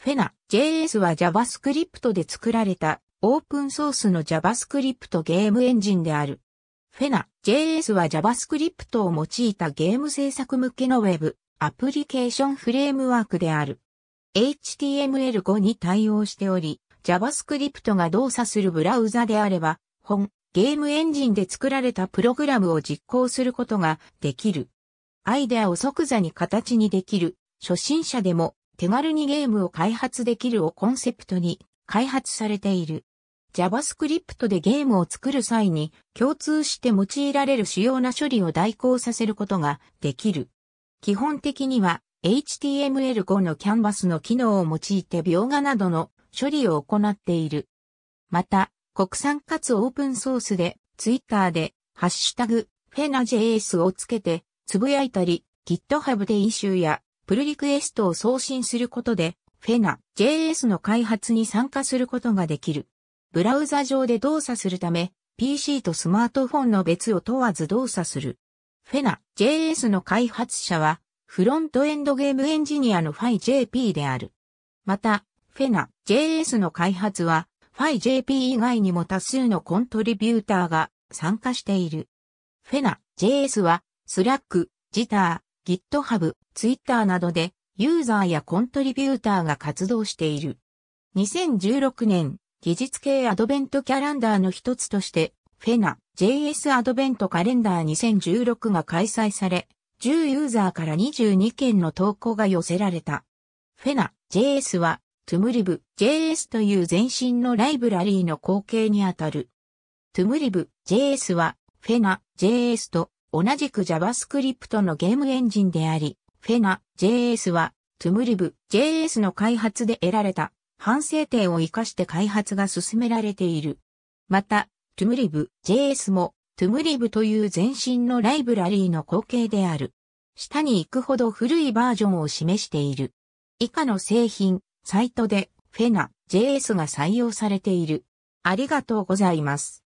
フェナ JS は JavaScript で作られたオープンソースの JavaScript ゲームエンジンである。フェナ JS は JavaScript を用いたゲーム制作向けの Web アプリケーションフレームワークである。HTML5 に対応しており、JavaScript が動作するブラウザであれば、本、ゲームエンジンで作られたプログラムを実行することができる。アイデアを即座に形にできる、初心者でも手軽にゲームを開発できるをコンセプトに開発されている。JavaScript でゲームを作る際に共通して用いられる主要な処理を代行させることができる。基本的には HTML5 のキャンバスの機能を用いて描画などの処理を行っている。また、国産かつオープンソースで Twitter でハッシュタグフェナ JS をつけてつぶやいたり GitHub でイシュやプルリクエストを送信することで、フェナ JS の開発に参加することができる。ブラウザ上で動作するため、PC とスマートフォンの別を問わず動作する。フェナ JS の開発者は、フロントエンドゲームエンジニアの f イ j p である。また、フェナ JS の開発は、f イ j p 以外にも多数のコントリビューターが参加している。フェナ JS は、スラック、ジタ GitHub、Twitter などでユーザーやコントリビューターが活動している。2016年、技術系アドベントキャランダーの一つとして、フェナ JS アドベントカレンダー2016が開催され、10ユーザーから22件の投稿が寄せられた。フェナ JS は、トゥムリブ JS という前身のライブラリーの後継にあたる。トゥムリブ JS は、フェナ JS と同じく JavaScript のゲームエンジンであり、FENA.js は t u m l i b j s の開発で得られた反省点を活かして開発が進められている。また、t u m l i b j s も t u m l i b という前身のライブラリーの後継である。下に行くほど古いバージョンを示している。以下の製品、サイトで FENA.js が採用されている。ありがとうございます。